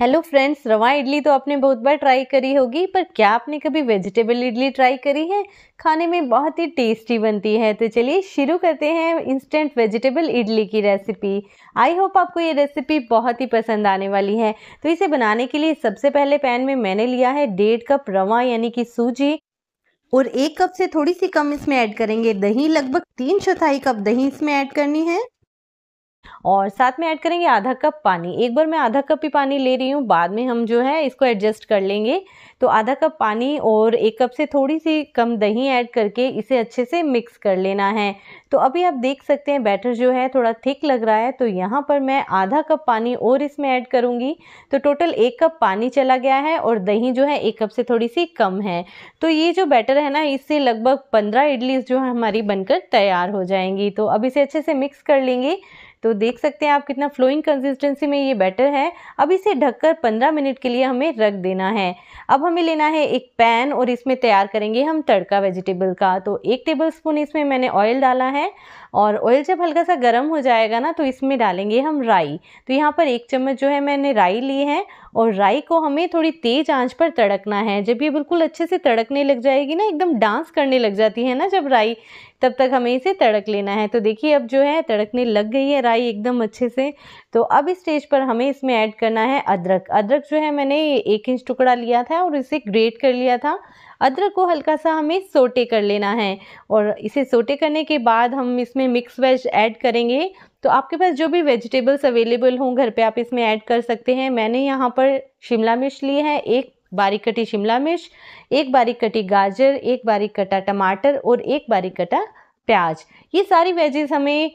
hello friends रवा इडली तो आपने बहुत बार ट्राई करी होगी पर क्या आपने कभी वेजिटेबल इडली ट्राई करी है खाने में बहुत ही टेस्टी बनती है तो चलिए शुरू करते हैं इंस्टेंट वेजिटेबल इडली की रेसिपी आई होप आपको ये रेसिपी बहुत ही पसंद आने वाली है तो इसे बनाने के लिए सबसे पहले पैन में मैंने लिया है डेढ़ कप रवा यानी कि सूजी और एक कप से थोड़ी सी कम इसमें ऐड करेंगे दही लगभग तीन चौथाई कप दही इसमें ऐड करनी है और साथ में ऐड करेंगे आधा कप पानी एक बार मैं आधा कप ही पानी ले रही हूँ बाद में हम जो है इसको एडजस्ट कर लेंगे तो आधा कप पानी और एक कप से थोड़ी सी कम दही ऐड करके इसे अच्छे से मिक्स कर लेना है तो अभी आप देख सकते हैं बैटर जो है थोड़ा थिक लग रहा है तो यहाँ पर मैं आधा कप पानी और इसमें ऐड करूँगी तो टोटल एक कप पानी चला गया है और दही जो है एक कप से थोड़ी सी कम है तो ये जो बैटर है ना इससे लगभग पंद्रह इडली जो है हमारी बनकर तैयार हो जाएंगी तो अब इसे अच्छे से मिक्स कर लेंगे तो देख सकते हैं आप कितना फ्लोइंग कंसिस्टेंसी में ये बैटर है अब इसे ढककर 15 मिनट के लिए हमें रख देना है अब हमें लेना है एक पैन और इसमें तैयार करेंगे हम तड़का वेजिटेबल का तो एक टेबल स्पून इसमें मैंने ऑयल डाला है और ऑयल जब हल्का सा गर्म हो जाएगा ना तो इसमें डालेंगे हम राई तो यहाँ पर एक चम्मच जो है मैंने राई ली है और राई को हमें थोड़ी तेज़ आंच पर तड़कना है जब ये बिल्कुल अच्छे से तड़कने लग जाएगी ना एकदम डांस करने लग जाती है ना जब राई तब तक हमें इसे तड़क लेना है तो देखिए अब जो है तड़कने लग गई है राई एकदम अच्छे से तो अब इस स्टेज पर हमें इसमें ऐड करना है अदरक अदरक जो है मैंने एक इंच टुकड़ा लिया था और इसे ग्रेट कर लिया था अदरक को हल्का सा हमें सोटे कर लेना है और इसे सोटे करने के बाद हम इसमें मिक्स वेज ऐड करेंगे तो आपके पास जो भी वेजिटेबल्स अवेलेबल हों घर पे आप इसमें ऐड कर सकते हैं मैंने यहाँ पर शिमला मिर्च ली है एक बारीक कटी शिमला मिर्च एक बारीक कटी गाजर एक बारीक कटा टमाटर और एक बारीक कटा प्याज ये सारी वेजेस हमें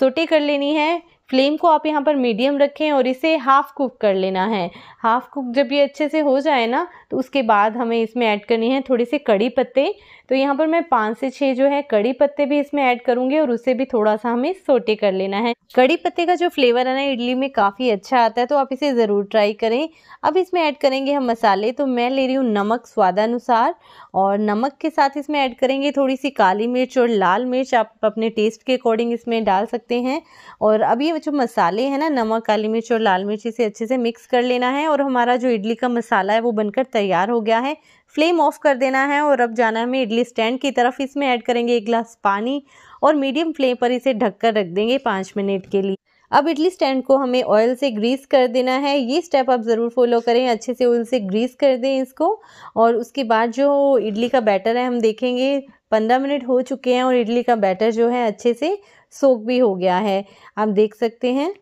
सोटे कर लेनी है फ्लेम को आप यहाँ पर मीडियम रखें और इसे हाफ़ कुक कर लेना है हाफ़ कुक जब ये अच्छे से हो जाए ना तो उसके बाद हमें इसमें ऐड करनी है थोड़े से कड़ी पत्ते तो यहाँ पर मैं पाँच से छः जो है कड़ी पत्ते भी इसमें ऐड करूँगी और उसे भी थोड़ा सा हमें सोटे कर लेना है कड़ी पत्ते का जो फ्लेवर है ना इडली में काफ़ी अच्छा आता है तो आप इसे ज़रूर ट्राई करें अब इसमें ऐड करेंगे हम मसाले तो मैं ले रही हूँ नमक स्वादानुसार और नमक के साथ इसमें ऐड करेंगे थोड़ी सी काली मिर्च और लाल मिर्च आप अपने टेस्ट के अकॉर्डिंग इसमें डाल सकते हैं और अब ये जो मसाले हैं ना नमक काली मिर्च और लाल मिर्च इसे अच्छे से मिक्स कर लेना है और हमारा जो इडली का मसाला है वो बनकर तैयार हो गया है फ्लेम ऑफ कर देना है और अब जाना है हमें इडली स्टैंड की तरफ इसमें ऐड करेंगे एक गिलास पानी और मीडियम फ्लेम पर इसे ढककर रख देंगे पाँच मिनट के लिए अब इडली स्टैंड को हमें ऑयल से ग्रीस कर देना है ये स्टेप आप ज़रूर फॉलो करें अच्छे से ऑयल से ग्रीस कर दें इसको और उसके बाद जो इडली का बैटर है हम देखेंगे पंद्रह मिनट हो चुके हैं और इडली का बैटर जो है अच्छे से सोख भी हो गया है आप देख सकते हैं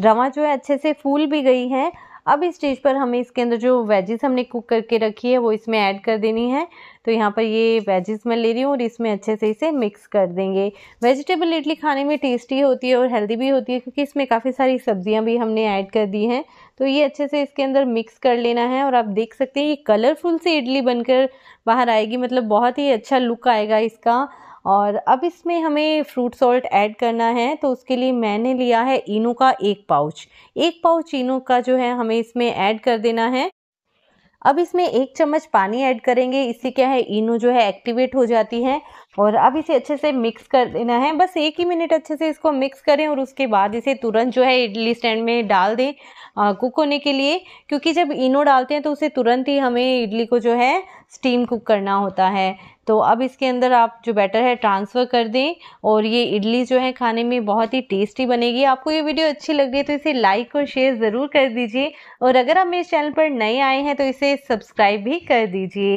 रवा जो है अच्छे से फूल भी गई है अब इस स्टेज पर हमें इसके अंदर जो वेजेस हमने कुक करके रखी है वो इसमें ऐड कर देनी है तो यहाँ पर ये वेजेस मैं ले रही हूँ और इसमें अच्छे से इसे मिक्स कर देंगे वेजिटेबल इडली खाने में टेस्टी होती है और हेल्दी भी होती है क्योंकि इसमें काफ़ी सारी सब्जियाँ भी हमने ऐड कर दी हैं तो ये अच्छे से इसके अंदर मिक्स कर लेना है और आप देख सकते हैं ये कलरफुल सी इडली बनकर बाहर आएगी मतलब बहुत ही अच्छा लुक आएगा इसका और अब इसमें हमें फ्रूट सॉल्ट ऐड करना है तो उसके लिए मैंने लिया है इनो का एक पाउच एक पाउच इनो का जो है हमें इसमें ऐड कर देना है अब इसमें एक चम्मच पानी ऐड करेंगे इससे क्या है इनो जो है एक्टिवेट हो जाती है और अब इसे अच्छे से मिक्स कर देना है बस एक ही मिनट अच्छे से इसको मिक्स करें और उसके बाद इसे तुरंत जो है इडली स्टैंड में डाल दें आ, कुक होने के लिए क्योंकि जब इनो डालते हैं तो उसे तुरंत ही हमें इडली को जो है स्टीम कुक करना होता है तो अब इसके अंदर आप जो बैटर है ट्रांसफ़र कर दें और ये इडली जो है खाने में बहुत ही टेस्टी बनेगी आपको ये वीडियो अच्छी लग रही है तो इसे लाइक और शेयर ज़रूर कर दीजिए और अगर आप मेरे चैनल पर नए आए हैं तो इसे सब्सक्राइब भी कर दीजिए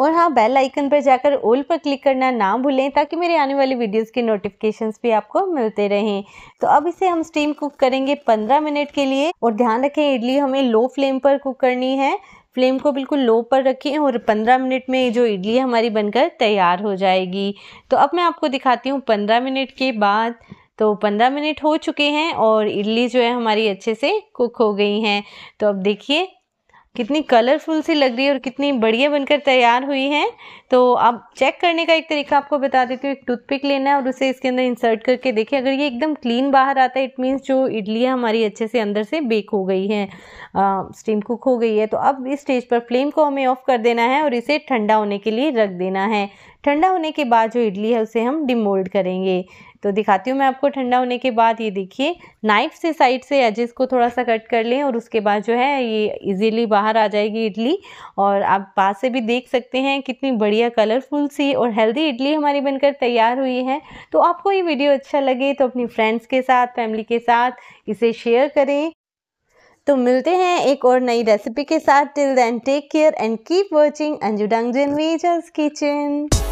और हाँ बेल आइकन पर जाकर ओल पर क्लिक करना ना भूलें ताकि मेरे आने वाली वीडियोस के नोटिफिकेशंस भी आपको मिलते रहें तो अब इसे हम स्टीम कुक करेंगे 15 मिनट के लिए और ध्यान रखें इडली हमें लो फ्लेम पर कुक करनी है फ्लेम को बिल्कुल लो पर रखें और 15 मिनट में जो इडली हमारी बनकर तैयार हो जाएगी तो अब मैं आपको दिखाती हूँ पंद्रह मिनट के बाद तो पंद्रह मिनट हो चुके हैं और इडली जो है हमारी अच्छे से कुक हो गई हैं तो अब देखिए कितनी कलरफुल सी लग रही है और कितनी बढ़िया बनकर तैयार हुई है तो आप चेक करने का एक तरीका आपको बता देती हूँ एक टूथपिक लेना है और उसे इसके अंदर इंसर्ट करके देखिए अगर ये एकदम क्लीन बाहर आता है इट मीन्स जो इडली है हमारी अच्छे से अंदर से बेक हो गई है स्टीम कुक हो गई है तो अब इस स्टेज पर फ्लेम को हमें ऑफ कर देना है और इसे ठंडा होने के लिए रख देना है ठंडा होने के बाद जो इडली है उसे हम डिमोल्ड करेंगे तो दिखाती हूँ मैं आपको ठंडा होने के बाद ये देखिए नाइफ से साइड से एजेस को थोड़ा सा कट कर लें और उसके बाद जो है ये इजीली बाहर आ जाएगी इडली और आप पास से भी देख सकते हैं कितनी बढ़िया कलरफुल सी और हेल्दी इडली हमारी बनकर तैयार हुई है तो आपको ये वीडियो अच्छा लगे तो अपनी फ्रेंड्स के साथ फैमिली के साथ इसे शेयर करें तो मिलते हैं एक और नई रेसिपी के साथ till then take care and keep watching Anju Dang kitchen